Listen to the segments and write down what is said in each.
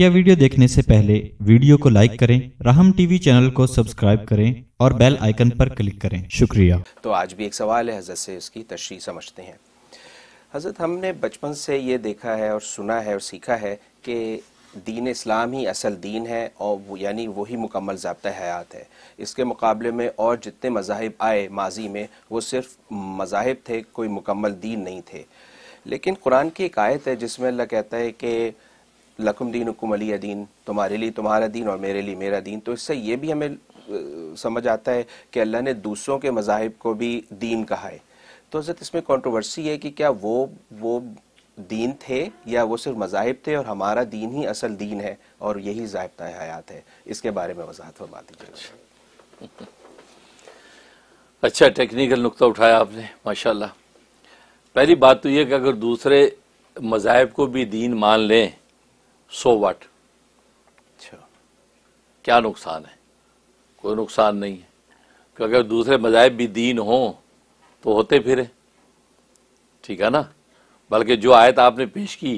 मुख्य वीडियो देखने से पहले वीडियो को लाइक करें राहम टीवी चैनल को सब्सक्राइब करें और बेल आइकन पर क्लिक करें शुक्रिया तो आज भी एक सवाल है हजरत से इसकी तशरी समझते हैं हजरत हमने बचपन से ये देखा है और सुना है और सीखा है कि दीन इस्लाम ही असल दीन है और वो यानी वही मुकम्मल जबता हयात है इसके मुकाबले में और जितने मजाहब आए माजी में वो सिर्फ मजाहब थे कोई मुकम्मल दीन नहीं थे लेकिन कुरान की एक आयत है जिसमें अल्लाह कहता है कि लकुम दीन हुकुम अली दीन तुम्हारे लिए तुम्हारा दीन और मेरे लिए मेरा दीन तो इससे ये भी हमें समझ आता है कि अल्लाह ने दूसरों के मजाहब को भी दीन कहा है तो हजरत इसमें कॉन्ट्रोवर्सी है कि क्या वो वो दीन थे या वो सिर्फ मजाहब थे और हमारा दीन ही असल दीन है और यही जायबता हयात है इसके बारे में वजाहत फरमा दीजिए अच्छा टेक्निकल अच्छा, नुकता उठाया आपने माशाल्लाह पहली बात तो यह कि अगर दूसरे मजाहब को भी दीन मान लें सो वट अच्छा। क्या नुकसान है कोई नुकसान नहीं है क्योंकि अगर दूसरे मजाहब भी दीन हों तो होते फिरे ठीक है ना बल्कि जो आयत आपने पेश की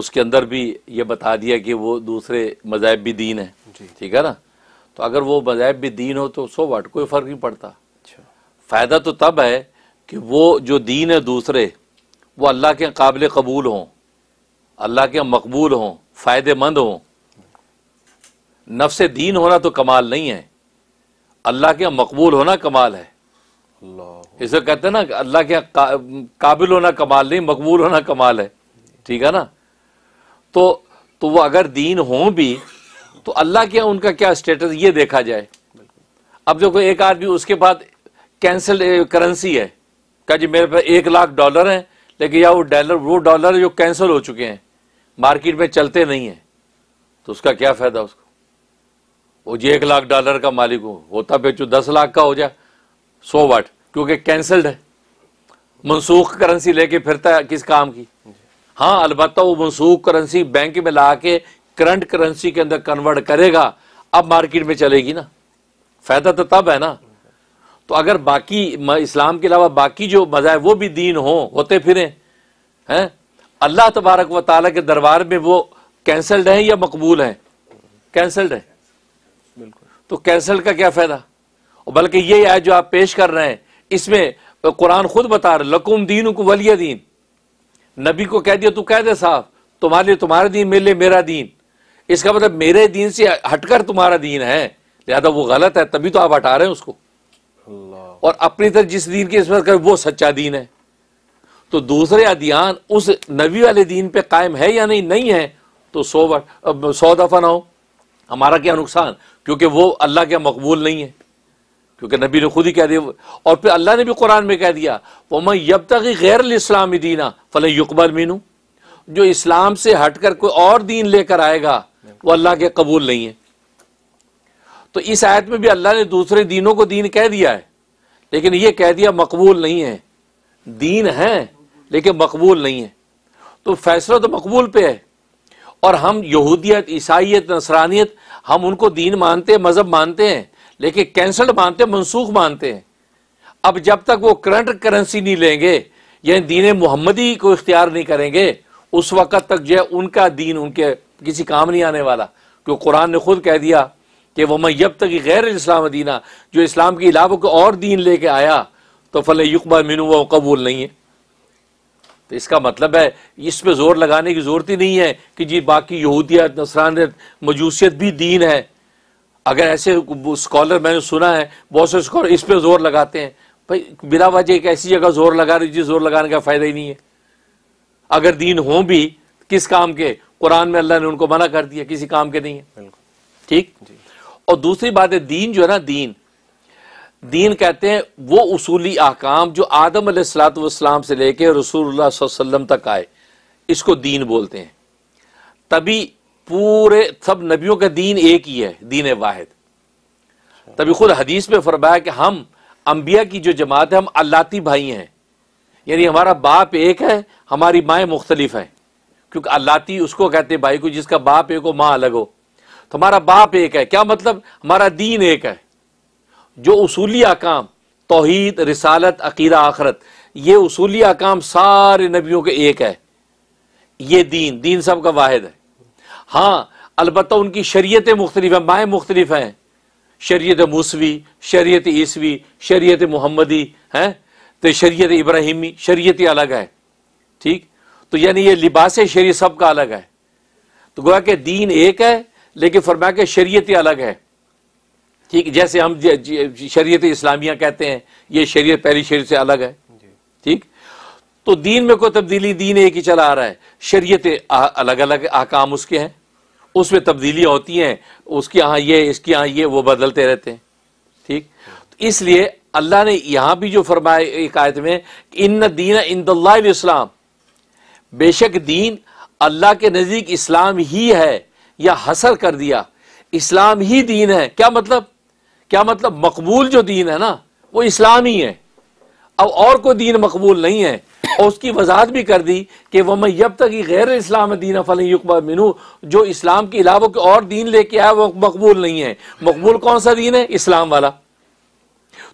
उसके अंदर भी ये बता दिया कि वो दूसरे मजाहब भी दीन है ठीक है ना तो अगर वो मजाहब भी दीन हो तो सो वट कोई फ़र्क नहीं पड़ता अच्छा फ़ायदा तो तब है कि वो जो दीन है दूसरे वो अल्लाह के काबिल कबूल हों अल्लाह के मकबूल हों फ़ायदेमंद हों नफ्स दीन होना तो कमाल नहीं है अल्लाह के मकबूल होना कमाल है इसे कहते हैं ना अल्लाह के का, काबिल होना कमाल नहीं मकबूल होना कमाल है ठीक है ना तो तो वो अगर दीन हो भी तो अल्लाह के उनका क्या स्टेटस ये देखा जाए अब देखो एक आदमी उसके बाद कैंसिल करेंसी है क्या जी मेरे पास एक लाख डॉलर है लेकिन या वो डॉलर वो डॉलर जो कैंसिल हो चुके हैं मार्केट में चलते नहीं है तो उसका क्या फ़ायदा उसको वो जी एक लाख डॉलर का मालिक हो होता बेचो दस लाख का हो जाए सो वाट क्योंकि कैंसल्ड है मनसूख करेंसी लेके फिरता है किस काम की हाँ अलबत् वो मनसूख करेंसी बैंक में ला के करंट करेंसी के अंदर कन्वर्ट करेगा अब मार्केट में चलेगी ना फ़ायदा तो तब है ना तो अगर बाकी इस्लाम के अलावा बाकी जो मजा है वो भी दीन हो होते फिरें हैं अल्लाह तबारक व ताला के दरबार में वो कैंसल्ड हैं या मकबूल हैं कैंसल्ड है बिल्कुल तो कैंसल्ड का क्या फ़ायदा बल्कि ये आय जो आप पेश कर रहे हैं इसमें कुरान खुद बता रहे लकुम दीन को वलिया दीन नबी को कह दिया तू कह दे साहब तुम्हारे लिए तुम्हारा दीन मेरे लिए मेरा दीन इसका मतलब मेरे दीन से हटकर तुम्हारा दीन है लिहाजा वो गलत है तभी तो आप हटा रहे हैं उसको और अपनी तरफ जिस दीन की इस वो सच्चा दीन है तो दूसरे अधियान उस नबी वाले दीन पे कायम है या नहीं नहीं है तो सौ सौ दफ़ा ना हो हमारा क्या नुकसान क्योंकि वो अल्लाह के मकबूल नहीं है क्योंकि नबी ने खुद ही कह दिया और फिर अल्लाह ने भी कुरान में कह दिया वो मैं जब तक ही गैर इस्लामी दीना फल युकबल मीनू जो इस्लाम से हटकर कोई और दीन लेकर आएगा वो अल्लाह के कबूल नहीं है तो इस आयत में भी अल्लाह ने दूसरे दीनों को दीन कह दिया है लेकिन ये कह दिया मकबूल नहीं है दीन है लेकिन मकबूल नहीं है तो फैसला तो मकबूल पे है और हम यहूदियत ईसाइत नसरानियत हम उनको दीन मानते हैं मज़हब मानते हैं लेकिन कैंसल्ड मानते हैं मनसूख मानते हैं अब जब तक वो करंट करेंसी नहीं लेंगे यानी दीन मोहम्मदी को इख्तियार नहीं करेंगे उस वक़्त तक जो है उनका दीन उनके किसी काम नहीं आने वाला क्यों कुरान ने खुद कह दिया कि वह मैं जब तक गैर इस्लाम दीना जो इस्लाम के अलावा को और दीन लेके आया तो फल युकबा मिनू वो कबूल नहीं है तो इसका मतलब है इस पर जोर लगाने की ज़रूरत ही नहीं है कि जी बाकी यहूदियत नसरानियत मजूसियत भी दीन है अगर ऐसे स्कॉलर मैंने सुना है बहुत से स्कॉलर इस पर जोर लगाते हैं भाई बिना वजह एक ऐसी जगह जोर लगा रही जी जोर लगाने का फ़ायदा ही नहीं है अगर दीन हो भी किस काम के कुरान में अल्लाह ने उनको मना कर दिया किसी काम के नहीं है ठीक और दूसरी बात है दीन जो है ना दीन दीन कहते हैं वो उसूली अहकाम जो आदम सलाम से लेकर रसूल वसम तक आए इसको दीन बोलते हैं तभी पूरे सब नबियों का दीन एक ही है दीन वाहिद तभी खुद हदीस में फरमाया कि हम अंबिया की जो जमात है हम अल्लाती भाई हैं यानी हमारा बाप एक है हमारी माएँ मुख्तलिफ हैं क्योंकि अल्लाती उसको कहते हैं भाई को जिसका बाप एक हो माँ अलग हो तो हमारा बाप एक है क्या मतलब हमारा दीन एक है जो उसूली अकाम तोहद रसालत अकीदा आखरत ये उसूली अकाम सारे नबियों के एक है ये दीन दीन सब का वाहिद है हाँ अलबत् उनकी शरीतें मुख्तलिफ हैं माएँ मुख्तलिफ हैं शरीत मूसवी शरीत ईसवी शरीत मोहम्मदी हैं तो शरीत इब्राहिमी शरीत अलग है ठीक तो यानी ये लिबास शरीय सब का अलग है तो गोया कि दीन एक है लेकिन फरमा के शरीत अलग है ठीक जैसे हम शरीयत इस्लामिया कहते हैं ये शरीयत पहली शरीयत से अलग है ठीक तो दीन में कोई तब्दीली दीन एक ही चला आ रहा है शरीयत अलग अलग आकाम उसके हैं उसमें तब्दीलियां होती हैं उसके यहां ये इसके यहां ये वो बदलते रहते हैं ठीक तो इसलिए अल्लाह ने यहां भी जो फरमाए एक आयत में इन दीन इन इस्लाम बेशक दीन अल्लाह के नज़दीक इस्लाम ही है या हसर कर दिया इस्लाम ही दीन है क्या मतलब क्या मतलब मकबूल जो दीन है ना वो इस्लाम ही है अब और कोई दीन मकबूल नहीं है और उसकी वजाहत भी कर दी कि वह मैं जब तक ही गैर इस्लाम दीन युकबा मिनू जो इस्लाम के अलावा के और दीन लेके आया वो मकबूल नहीं है मकबूल कौन सा दीन है इस्लाम वाला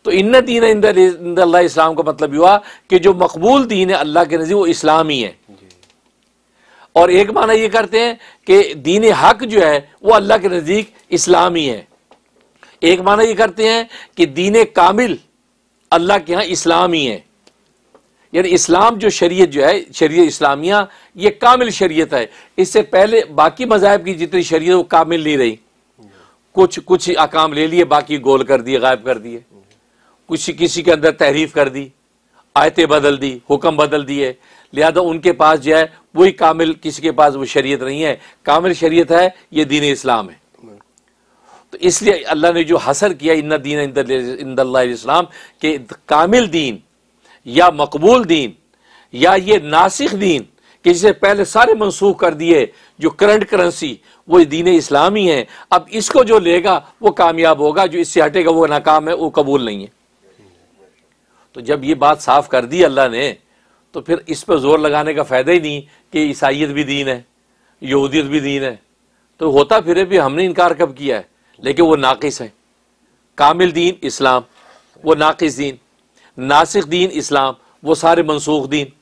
तो इन दीन अल्लाह इस्लाम का मतलब हुआ कि जो मकबूल दीन है अल्लाह के नज़ीर वो इस्लाम ही है और एक माना ये करते हैं कि दीन हक जो है वो अल्लाह के नज़दीक इस्लाम ही है एक माना ये करते हैं कि दीन कामिल अल्लाह के यहां इस्लाम ही है यानी इस्लाम जो शरीयत जो है शरीय इस्लामिया ये कामिल शरीयत है इससे पहले बाकी मजाहब की जितनी शरीय वो कामिल नहीं रही कुछ कुछ अकाम ले लिए बाकी गोल कर दिए गायब कर दिए कुछ किसी के अंदर तहरीफ कर दी आयतें बदल दी हुक्म बदल दिए लिहाजा उनके पास जो है वही कामिल किसी के पास वो शरीयत नहीं है कामिल शरीयत है ये दीन इस्लाम है इसलिए अल्लाह ने जो हसर किया इन दीन इंदल्लाम के कामिल दीन या मकबूल दीन या ये नासिक दीन कि जिसे पहले सारे मनसूख कर दिए जो करंट करेंसी वो दीन इस्लाम ही है अब इसको जो लेगा वो कामयाब होगा जो इससे हटेगा वो नाकाम है वो कबूल नहीं है तो जब ये बात साफ कर दी अल्लाह ने तो फिर इस पर जोर लगाने का फ़ायदा ही नहीं कि ईसाइत भी दीन है यहूदियत भी दीन है तो होता फिर भी हमने इनकार कब किया है लेकिन वो नाक़स है कामिल दीन इस्लाम वो नाक़स दीन नासिक दीन इस्लाम वो सारे मनसूख दीन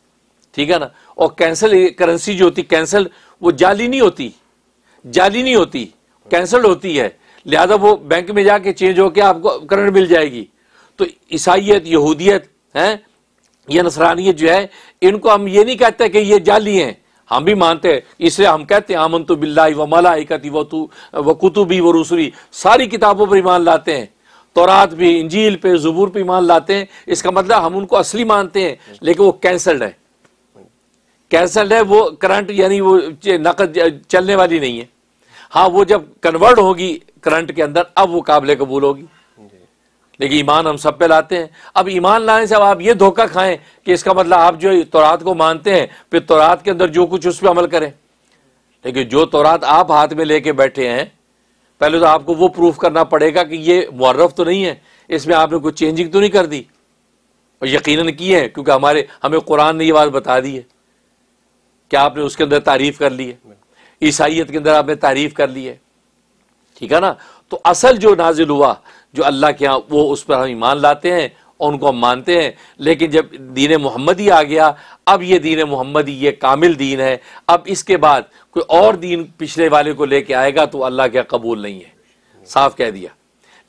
ठीक है ना और कैंसल करेंसी जो होती कैंसल वो जाली नहीं होती जाली नहीं होती कैंसल होती है लिहाजा वो बैंक में जाके चेंज होकर आपको करंट मिल जाएगी तो ईसाइत यहूदियत है या नसरानियत जो है इनको हम ये नहीं कहते कि ये जाली हैं हम भी मानते हैं इसलिए हम कहते हैं आमन तो बिल्ला व मलाइकती व तू व कुतुबी व रूसरी सारी किताबों पर ईमान लाते हैं तोरात भी इंजील पे जबूर पे ईमान लाते हैं इसका मतलब हम उनको असली मानते हैं लेकिन वो कैंसल्ड है कैंसल्ड है वो करंट यानी वो नकद चलने वाली नहीं है हाँ वो जब कन्वर्ट होगी करंट के अंदर अब वो काबिल कबूल होगी लेकिन ईमान हम सब पे लाते हैं अब ईमान लाने से अब आप ये धोखा खाएं कि इसका मतलब आप जो तोरात को मानते हैं फिर तोरात के अंदर जो कुछ उस पर अमल करें लेकिन जो तोरात आप हाथ में लेके बैठे हैं पहले तो आपको वो प्रूफ करना पड़ेगा कि ये मर्रफ तो नहीं है इसमें आपने कुछ चेंजिंग तो नहीं कर दी और यकीन की है क्योंकि हमारे हमें कुरान ने ये बात बता दी है क्या आपने उसके अंदर तारीफ़ कर ली है ईसाइत के अंदर आपने तारीफ़ कर ली है ठीक है ना तो असल जो नाजिल हुआ जो अल्लाह के यहाँ वो उस पर हम ईमान लाते हैं और उनको हम मानते हैं लेकिन जब दीन मोहम्मदी आ गया अब ये दीन मोहम्मदी ये कामिल दीन है अब इसके बाद कोई और दीन पिछले वाले को लेके आएगा तो अल्लाह के कबूल नहीं है साफ कह दिया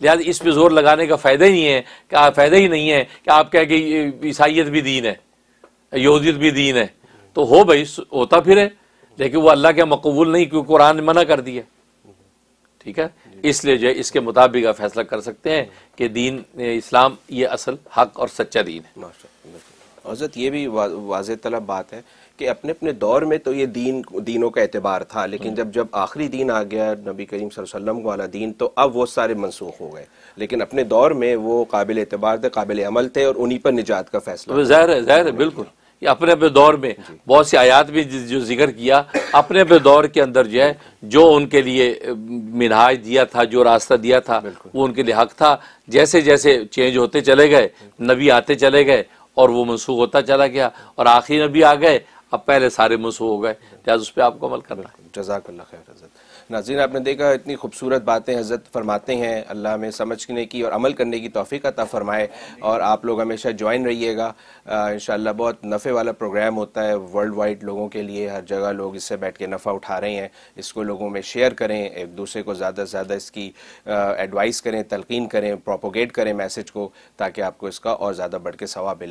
लिहाजा इस पर जोर लगाने का फ़ायदा ही है फ़ायदा ही नहीं है कि आप कह के ईसाइत भी दीन है यहूदियत भी दीन है तो हो भाई होता फिर है लेकिन वो अल्लाह के मकबूल नहीं क्योंकि कुरान ने मना कर दिया ठीक है इसलिए जो है इसके मुताबिक आप फैसला कर सकते हैं कि दीन इस्लाम ये असल हक और सच्चा दीन है हजरत ये भी वाज तलब बात है कि अपने अपने दौर में तो ये दीन दीनों का एतबार था लेकिन जब जब आखिरी दीन आ गया नबी करीम वसल्लम वाला दीन तो अब वो सारे मनसूख हो गए लेकिन अपने दौर में वो काबिल एतबार थे काबिल अमल थे और उन्हीं पर निजात का फैसला तो जहर है जहर है बिल्कुल अपने अपने दौर में बहुत सी आयात भी जो जिक्र किया अपने अपने दौर के अंदर जो है जो उनके लिए मिनाज दिया था जो रास्ता दिया था वो उनके लिए हक था जैसे जैसे चेंज होते चले गए नबी आते चले गए और वो मनसूख होता चला गया और आखिरी नबी आ गए अब पहले सारे मनसूख हो गए लिहाजा तो उस पर आपको अमल करना जजाकल्ला नाजीन आपने देखा इतनी खूबसूरत बातें हजरत फरमाते हैं अल्लाह हमें समझने की और अमल करने की तोफ़ी अता फ़रमाए और आप लोग हमेशा ज्वाइन रहिएगा इन बहुत नफ़े वाला प्रोग्राम होता है वर्ल्ड वाइड लोगों के लिए हर जगह लोग इससे बैठ के नफ़ा उठा रहे हैं इसको लोगों में शेयर करें एक दूसरे को ज़्यादा से ज़्यादा इसकी एडवाइस करें तलकिन करें प्रोपोगेट करें मैसेज को ताकि आपको इसका और ज़्यादा बढ़ के सवाब मिले